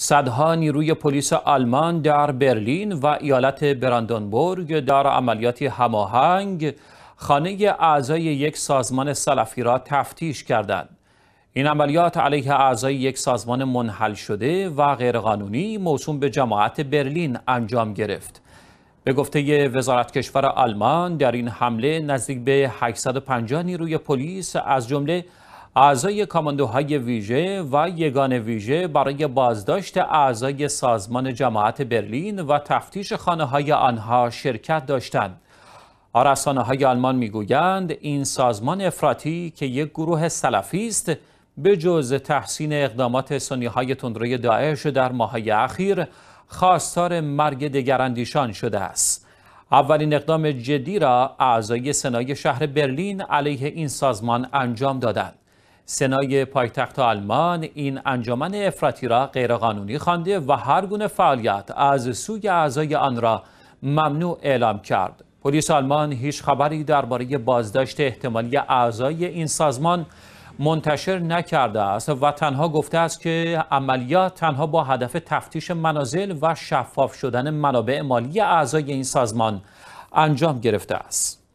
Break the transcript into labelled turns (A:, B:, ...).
A: صدها نیروی پلیس آلمان در برلین و ایالت براندنبورگ در عملیاتی هماهنگ خانه اعضای یک سازمان سلفی را تفتیش کردند. این عملیات علیه اعضای یک سازمان منحل شده و غیرقانونی موسوم به جماعت برلین انجام گرفت. به گفته وزارت کشور آلمان در این حمله نزدیک به 850 نیروی پلیس از جمله اعضای کاماندوهای ویژه و یگان ویژه برای بازداشت اعضای سازمان جماعت برلین و تفتیش خانه های آنها شرکت داشتند. آرسانه های آلمان میگویند این سازمان افراطی که یک گروه سلفی است به جز تحسین اقدامات سنی های تندروی داعش در ماهای اخیر خواستار مرگ دگراندیشان شده است. اولین اقدام جدی را اعضای سنای شهر برلین علیه این سازمان انجام دادند. سنای پایتخت آلمان این انجمن افراطی را غیرقانونی خوانده و هر گونه فعالیت از سوی اعضای آن را ممنوع اعلام کرد پلیس آلمان هیچ خبری درباره بازداشت احتمالی اعضای این سازمان منتشر نکرده است و تنها گفته است که عملیات تنها با هدف تفتیش منازل و شفاف شدن منابع مالی اعضای این سازمان انجام گرفته است.